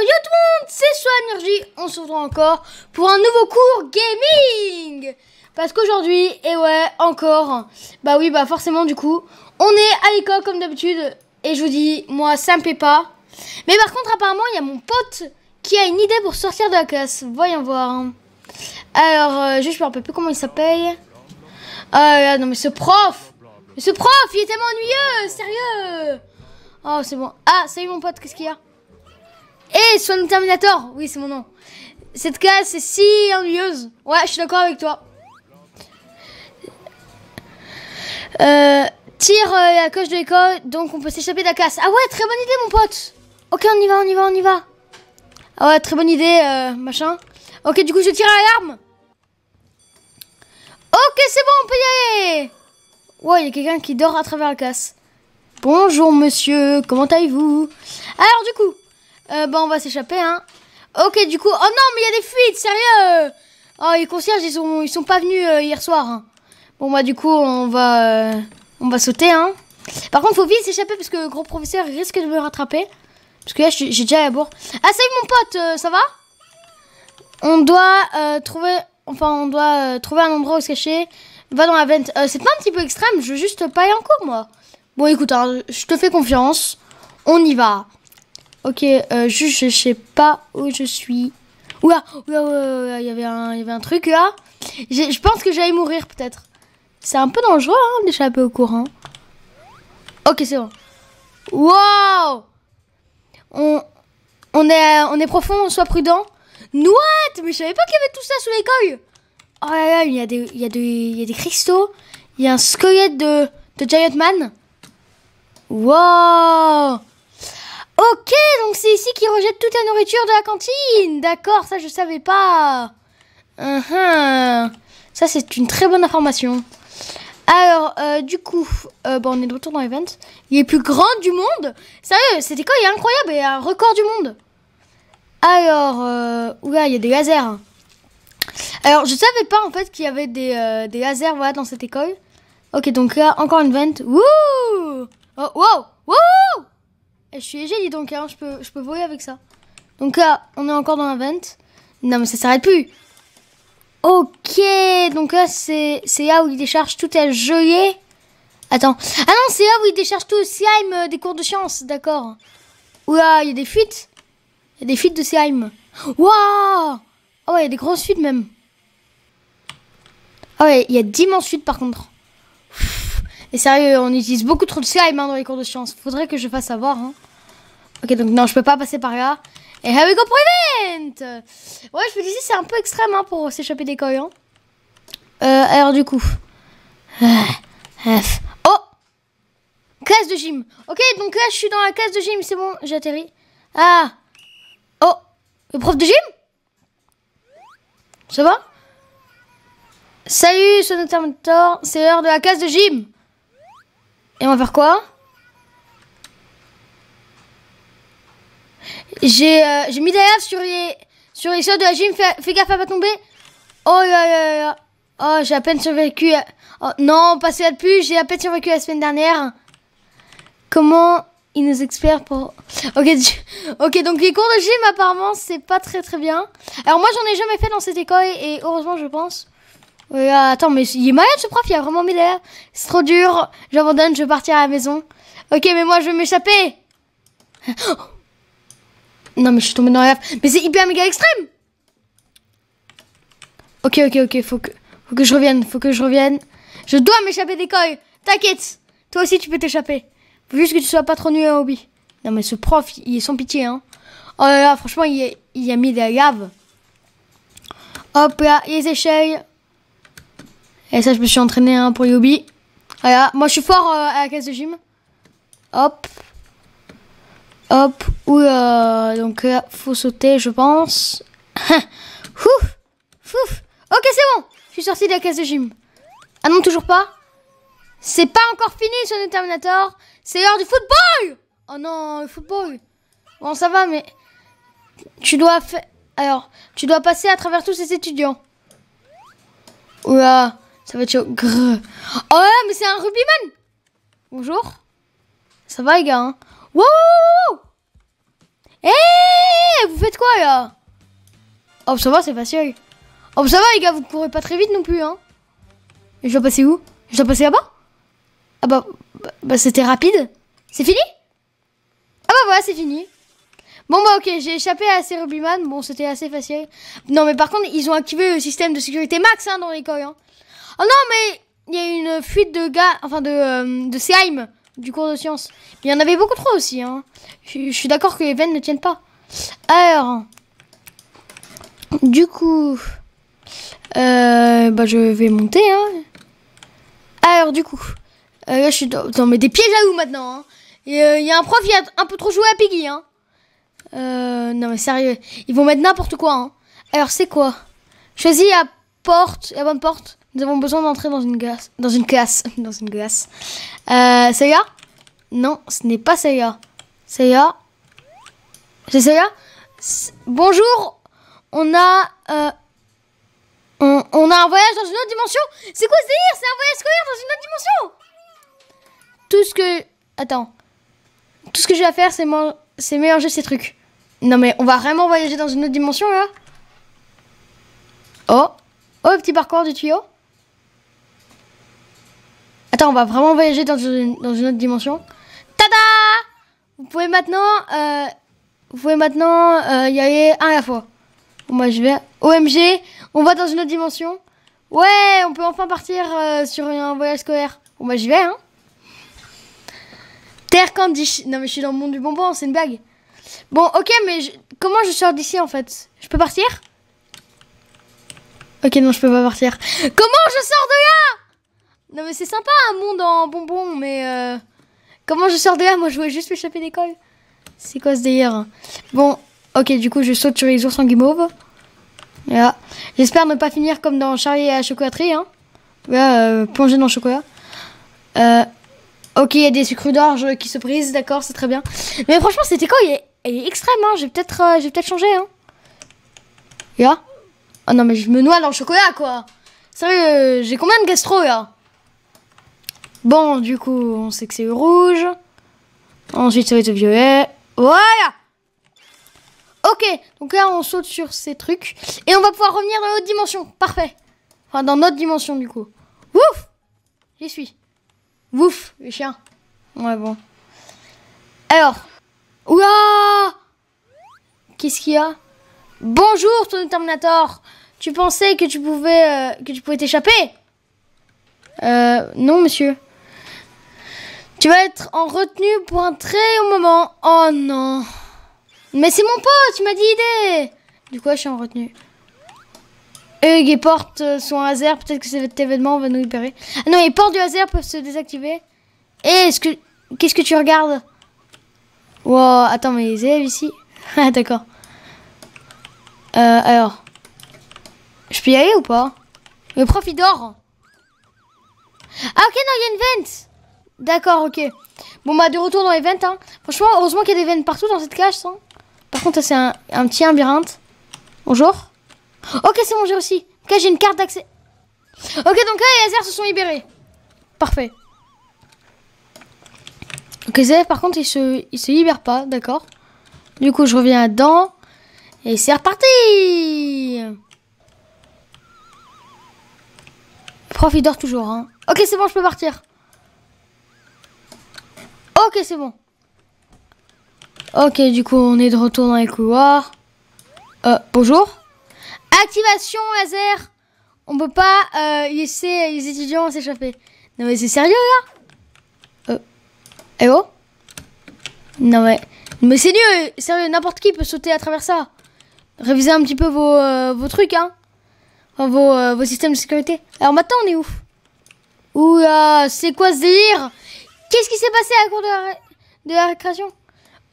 yo tout le monde, c'est Soanergy, on se retrouve encore pour un nouveau cours gaming Parce qu'aujourd'hui, et ouais, encore, bah oui, bah forcément du coup, on est à l'école comme d'habitude, et je vous dis, moi ça me plaît pas. Mais par contre apparemment, il y a mon pote qui a une idée pour sortir de la classe, voyons voir. Alors, euh, je me rappelle plus comment il s'appelle. Euh, ah non mais ce prof ce prof, il est tellement ennuyeux, sérieux Oh c'est bon. Ah, salut mon pote, qu'est-ce qu'il y a et eh, Swan Terminator Oui, c'est mon nom. Cette casse est si ennuyeuse. Ouais, je suis d'accord avec toi. Euh, tire euh, la coche de l'école, donc on peut s'échapper de la casse. Ah ouais, très bonne idée, mon pote Ok, on y va, on y va, on y va. Ah ouais, très bonne idée, euh, machin. Ok, du coup, je tire à l'arme. Ok, c'est bon, on peut y aller Ouais, il y a quelqu'un qui dort à travers la casse. Bonjour, monsieur, comment allez-vous Alors, du coup, euh, bah, on va s'échapper, hein. Ok, du coup... Oh non, mais il y a des fuites, sérieux Oh, les concierges, ils sont, ils sont pas venus euh, hier soir. Hein. Bon, bah, du coup, on va... Euh, on va sauter, hein. Par contre, faut vite s'échapper, parce que le gros professeur risque de me rattraper. Parce que là, j'ai déjà à bourre. Ah, salut, mon pote, euh, ça va On doit trouver... Enfin, on doit trouver un endroit où se cacher. Va dans la vente. c'est pas un petit peu extrême, je veux juste pas aller en cours, moi. Bon, écoute, hein, je te fais confiance. On y va. Ok, euh, juste, je sais pas où je suis. Oula, il y avait un, il y avait un truc là. Je pense que j'allais mourir peut-être. C'est un peu dangereux hein, d'échapper au courant. Ok, c'est bon. Wow on, on, est, on est profond, Soit prudent. What Mais je savais pas qu'il y avait tout ça sous l'école Oh là là, il y, a des, il, y a des, il y a des cristaux. Il y a un squelette de, de Giant Man. Wow Ok, donc c'est ici qu'ils rejettent toute la nourriture de la cantine. D'accord, ça je savais pas. Uh-huh. Ça c'est une très bonne information. Alors, euh, du coup, euh, bon, on est de retour dans l'event. Il est plus grand du monde. Sérieux, c'était quoi Il est incroyable, il y a un record du monde. Alors, euh, ouais, il y a des lasers. Alors, je savais pas en fait qu'il y avait des, euh, lasers dans cette école. Ok, donc là, encore une vente. Wouh Oh, wow Wouh eh, je suis dis donc, hein, je peux, je voler avec ça. Donc là, on est encore dans la vente Non, mais ça s'arrête plus. Ok, donc là, c'est là où il décharge tout à gelée. Attends. Ah non, c'est là où il décharge tout le slime euh, des cours de science, d'accord. Oula, il y a des fuites. Il y a des fuites de slime. Waouh Oh, il y a des grosses fuites même. Ah ouais, il y a d'immenses fuites par contre. Et sérieux, on utilise beaucoup trop de slime hein, dans les cours de sciences. Faudrait que je fasse avoir. Hein. Ok, donc non, je peux pas passer par là. Et here we go prevent Ouais, je veux disais, c'est un peu extrême hein, pour s'échapper des coils. Hein. Euh, alors du coup... Euh, F. Oh Classe de gym. Ok, donc là, je suis dans la classe de gym. C'est bon, j'ai atterri. Ah Oh Le prof de gym Ça va Salut, Sonoterminator. C'est l'heure de la classe de gym. Et on va faire quoi euh, J'ai mis derrière sur les, sur les sols de la gym. Fais, gaffe à pas tomber. Oh là là là. Oh, j'ai à peine survécu. Oh, non, pas celle plus. J'ai à peine survécu la semaine dernière. Comment ils nous expert pour... Ok, ok, donc les cours de gym, apparemment, c'est pas très très bien. Alors moi, j'en ai jamais fait dans cette école. Et heureusement, je pense. Euh, attends, mais il est malade ce prof, il a vraiment mis l'air. C'est trop dur. J'abandonne, je vais partir à la maison. Ok, mais moi je vais m'échapper. non, mais je suis tombé dans la lave. Mais c'est hyper méga extrême. Ok, ok, ok, faut que, faut que je revienne, faut que je revienne. Je dois m'échapper des coils. T'inquiète, toi aussi tu peux t'échapper. Faut juste que tu sois pas trop nu à hobby. Hein, non, mais ce prof, il est sans pitié, hein. Oh là là, franchement, il, a mis des lave. Hop là, les échelles. Et ça, je me suis entraîné hein, pour Yobi. Voilà, ah, ah, moi je suis fort euh, à la caisse de gym. Hop. Hop. Ou euh, donc euh, faut sauter, je pense. Ouf. Fouf. Ok, c'est bon. Je suis sorti de la caisse de gym. Ah non, toujours pas. C'est pas encore fini ce Terminator. C'est l'heure du football. Oh non, le football. Bon, ça va, mais tu dois faire. Alors, tu dois passer à travers tous ces étudiants. Oula. Ça va être chaud. Oh là mais c'est un Rubyman Bonjour. Ça va, les gars hein Wow Hé eh, Vous faites quoi, là Oh, ça va, c'est facile. Oh, ça va, les gars, vous courez pas très vite non plus, hein Je dois passer où Je dois passer là-bas Ah bah, bah, c'était rapide. C'est fini Ah bah voilà, c'est fini. Bon bah ok, j'ai échappé à ces Rubyman, bon c'était assez facile. Non mais par contre, ils ont activé le système de sécurité max hein, dans l'école. Hein. Oh non, mais il y a une fuite de gars, enfin de, euh, de Seheim, du cours de sciences. il y en avait beaucoup trop aussi. Hein. Je, suis d'accord que les veines ne tiennent pas. Alors, du coup, euh, bah, je vais monter. Hein. Alors, du coup, euh, je suis dans, mais des pièges à où maintenant hein. il y a un prof qui a un peu trop joué à Piggy. Hein. non, mais sérieux, ils vont mettre n'importe quoi. Hein. Alors, c'est quoi Choisis la porte, la bonne porte. Nous avons besoin d'entrer dans une glace. Dans une classe. Dans une glace. Euh, Seiya Non, ce n'est pas Seiya. Seiya C'est Seiya Bonjour On a... Euh, on, a un voyage dans une autre dimension C'est quoi ce C'est un voyage scolaire dans une autre dimension Tout ce que... Attends. Tout ce que j'ai à faire, c'est mélanger ces trucs. Non mais on va vraiment voyager dans une autre dimension là Oh Oh, petit parcours du tuyau on va vraiment voyager dans une, autre dimension. Tada Vous pouvez maintenant... Euh, vous pouvez maintenant euh, y aller un à la fois. moi, bah, je vais... OMG, on va dans une autre dimension. Ouais, on peut enfin partir euh, sur un voyage scolaire. Bon, moi, bah, j'y vais, hein. Terre Candy. Non, mais je suis dans le monde du bonbon, c'est une blague. Bon, ok, mais comment je sors d'ici, en fait Je peux partir Ok, non, je peux pas partir. Comment je sors de là non mais c'est sympa un monde en bonbon mais euh, comment je sors de là Moi je voulais juste m'échapper d'école. C'est quoi ce délire Bon, ok, du coup je saute sur les ours en guimauve. Là, j'espère ne pas finir comme dans Charlie et la chocolaterie, hein. Euh, plonger dans le chocolat. Euh, ok, il y a des sucres d'orge qui se brisent, d'accord, c'est très bien. Mais franchement, c'était quoi il est, extrême, hein. J'ai peut-être, euh, j'ai peut-être changé, hein. Là. oh, ah non mais je me noie dans le chocolat, quoi. Sérieux, j'ai combien de gastro là Bon, du coup, on sait que c'est rouge. Ensuite, ça va être violet. Voilà Ok, donc là, on saute sur ces trucs. Et on va pouvoir revenir dans l'autre dimension. Parfait. Enfin, dans notre dimension, du coup. Ouf J'y suis. Ouf, les chiens. Ouais, bon. Alors. Ouah Qu'est-ce qu'il y a Bonjour, ton Terminator Tu pensais que tu pouvais euh, que tu pouvais t'échapper euh, non, monsieur. Tu vas être en retenue pour un très haut moment. Oh non. Mais c'est mon pote, tu m'as dit idée. Du coup, je suis en retenue. Et les portes sont en hasard. Peut-être que cet événement va nous libérer. Ah non, les portes du hasard peuvent se désactiver. Et est-ce que. Qu'est-ce que tu regardes Waouh attends, mais les élèves ici Ah, d'accord. Euh, alors. Je peux y aller ou pas Le prof, il dort. Ah, ok, non, il y a une vente D'accord, ok. Bon, bah, de retour dans les ventes Hein. Franchement, heureusement qu'il y a des veines partout dans cette cage. Hein. Par contre, c'est un, petit labyrinthe. Bonjour. Ok, c'est bon, j'ai aussi. Ok, j'ai une carte d'accès. Ok, donc là, les Azer se sont libérés. Parfait. Ok, les par contre, ils se, libère se libèrent pas, d'accord. Du coup, je reviens là-dedans. Et c'est reparti prof, il dort toujours, hein. Ok, c'est bon, je peux partir. Ok, c'est bon. Ok, du coup, on est de retour dans les couloirs. Euh, bonjour. Activation laser. On peut pas euh, laisser les étudiants s'échapper. Non mais c'est sérieux là euh, Eh oh Non mais... c'est nul Sérieux, n'importe qui peut sauter à travers ça. Réviser un petit peu vos, euh, trucs, hein. Euh, vos, systèmes de sécurité. Alors maintenant, on est où Oula c'est quoi ce délire Qu'est-ce qui s'est passé à la cour de la, de récréation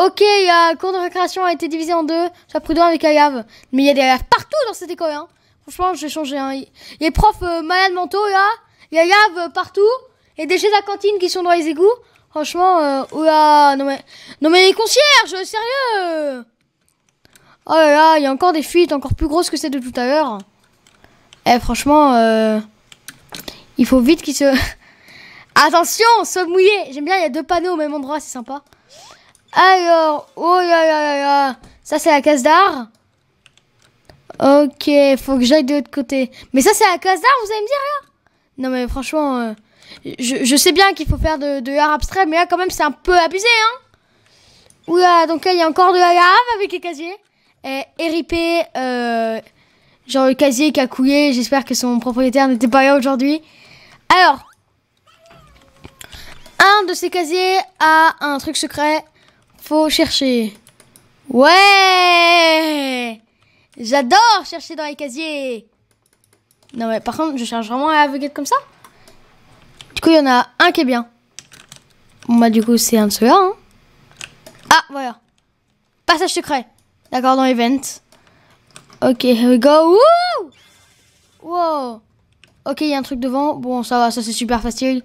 Ok, la cour de récréation a été divisée en deux. Sois prudent avec la Mais il y a des laves partout dans cette école. Hein. Franchement, j'ai changé. Hein. Il y a des profs euh, malades mentaux là. Il y a euh, partout. et déchets chaises cantine qui sont dans les égouts. Franchement, euh, oula, non mais, non mais les concierges, sérieux Oh là là, il y a encore des fuites encore plus grosses que celles de tout à l'heure. Eh, franchement, euh, il faut vite qu'ils se... Attention, se mouillé J'aime bien, il y a deux panneaux au même endroit, c'est sympa. Alors, oh là là Ça, c'est la case d'art. Ok, faut que j'aille de l'autre côté. Mais ça, c'est la case d'art, vous allez me dire là Non, mais franchement, euh, je, sais bien qu'il faut faire de, l'art abstrait, mais là, quand même, c'est un peu abusé, hein. Oula, donc là, il y a encore de la lave avec les casiers. Et eh, RIP, euh, genre le casier qui a couillé. J'espère que son propriétaire n'était pas là aujourd'hui. Alors, un de ces casiers a un truc secret. Faut chercher. Ouais J'adore chercher dans les casiers. Non mais par contre, je cherche vraiment à aveuglette comme ça. Du coup, il y en a un qui est bien. Moi, bah du coup, c'est un de ceux-là. Hein. Ah, voilà. Passage secret. D'accord, dans Event. Ok, here we go. Woo wow Ok, il y a un truc devant. Bon, ça va, ça c'est super facile.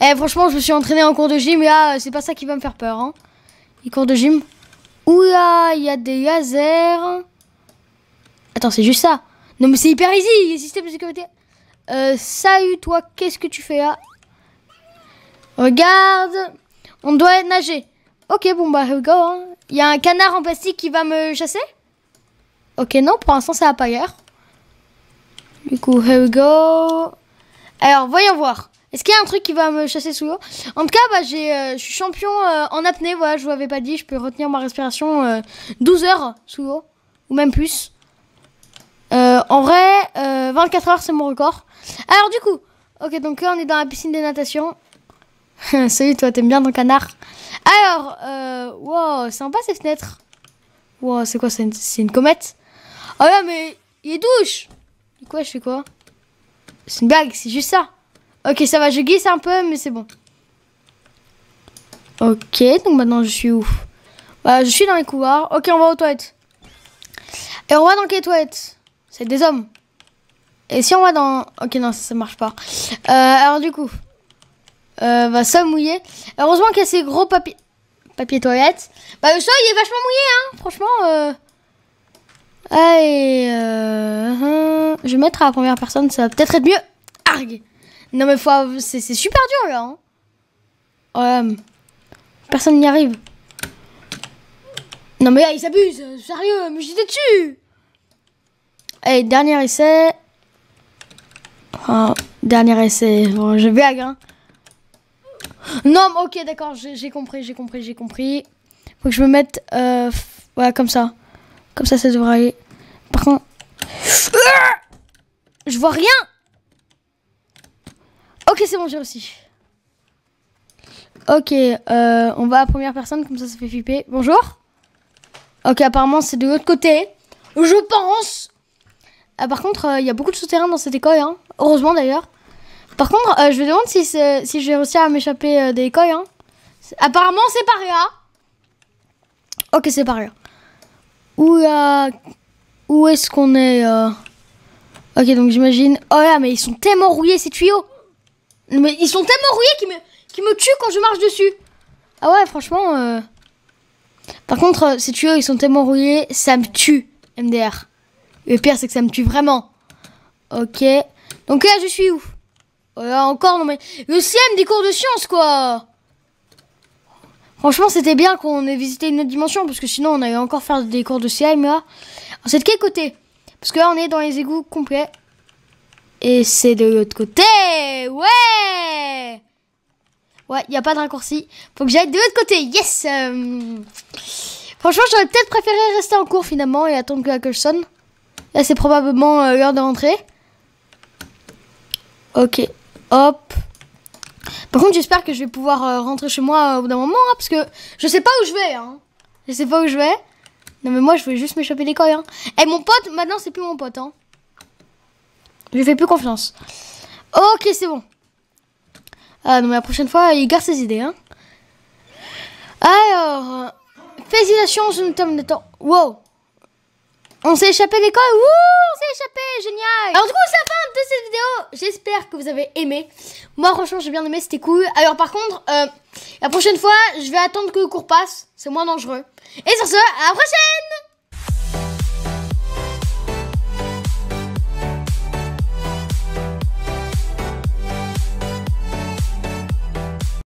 Eh, franchement, je me suis entraîné en cours de gym. Et là, c'est pas ça qui va me faire peur. Hein. Les cours de gym. Oula, il y a des lasers. Attends, c'est juste ça. Non, mais c'est hyper easy. Système de sécurité. Euh, salut, toi, qu'est-ce que tu fais là Regarde. On doit nager. Ok, bon, bah, here we go. Hein. Il y a un canard en plastique qui va me chasser Ok, non, pour l'instant, ça va pas ailleurs. Du coup, here we go. Alors, voyons voir. Est-ce qu'il y a un truc qui va me chasser sous l'eau En tout cas, bah, euh, je suis champion euh, en apnée. Voilà, je vous avais pas dit, je peux retenir ma respiration 12 euh, heures sous l'eau, ou même plus. en vrai, 24 heures, c'est mon record. Alors du coup, ok, donc là, on est dans la piscine de natation. Salut, toi, t'aimes bien ton canard. Alors, euh, wow, sympa ces fenêtres. Wow, c'est quoi, c'est une, comète Ah oh là, mais il est douche quoi, je fais quoi C'est une blague, c'est juste ça. Ok, ça va, je glisse un peu, mais c'est bon. Ok, donc maintenant je suis où Bah, je suis dans les couloirs. Ok, on va aux toilettes. Et on va dans les toilettes C'est des hommes. Et si on va dans... Ok, non, ça, marche pas. Euh, alors du coup... Euh, va bah, mouiller. Heureusement qu'il y a ces gros papiers... Papier toilette. Bah le sol il est vachement mouillé hein, franchement. Euh... Allez, euh, hein. je vais mettre à la première personne, ça va peut-être être mieux. Arg. Non mais faut, c'est super dur là. Hein. personne n'y arrive. Non mais là, il s'abuse, euh, sérieux, mais j'étais dessus. Allez, dernier essai. Oh, dernier essai, bon, je blague. Hein. Non, ok, d'accord, j'ai compris, j'ai compris, j'ai compris. Faut que je me mette, euh, comme ça. Comme ça, ça devrait aller. Par contre... Je vois rien Ok, c'est bon, j'ai aussi. Ok, euh, on va à la première personne, comme ça, ça fait flipper. Bonjour Ok, apparemment, c'est de l'autre côté. Je pense ah, Par contre, euh, il y a beaucoup de souterrains dans cette école, hein. Heureusement, d'ailleurs. Par contre, euh, je me demande si, si vais réussi à m'échapper des écoles, hein. Apparemment, c'est par là Ok, c'est par là. Où, euh, où est-ce qu'on est, euh Ok, donc j'imagine... Oh là, mais ils sont tellement rouillés, ces tuyaux Mais ils sont tellement rouillés qu'ils me, me tuent quand je marche dessus Ah ouais, franchement... Euh, par contre, ces tuyaux, ils sont tellement rouillés, ça me tue, MDR. Le pire, c'est que ça me tue vraiment. Ok. Donc là, je suis où oh là Encore, non mais... Le CM des cours de sciences, quoi Franchement, c'était bien qu'on ait visité une autre dimension, parce que sinon, on allait encore faire des cours de CI, mais là, c'est de quel côté Parce que là, on est dans les égouts complets. Et c'est de l'autre côté Ouais Ouais, il n'y a pas de raccourci. Faut que j'aille de l'autre côté. Yes euh. Franchement, j'aurais peut-être préféré rester en cours finalement et attendre que la cloche sonne. Là, c'est probablement euh, l'heure de rentrer. Ok. Hop. Par contre, j'espère que je vais pouvoir euh, rentrer chez moi euh, au bout d'un moment, hein, parce que je sais pas où je vais. Hein. Je sais pas où je vais. Non, mais moi, je voulais juste m'échapper des coins. Et hein. eh, mon pote, maintenant, c'est plus mon pote. Hein. Je lui fais plus confiance. Ok, c'est bon. Ah, non, mais la prochaine fois, il garde ses idées. Alors, euh, félicitations, je ne termine de temps. Wow! On s'est échappé de l'école. Wouh, on s'est échappé, génial. Alors du coup, c'est la fin de cette vidéo. J'espère que vous avez aimé. Moi, franchement, j'ai bien aimé, c'était cool. Alors par contre, euh, la prochaine fois, je vais attendre que le cours passe. C'est moins dangereux. Et sur ce, à la prochaine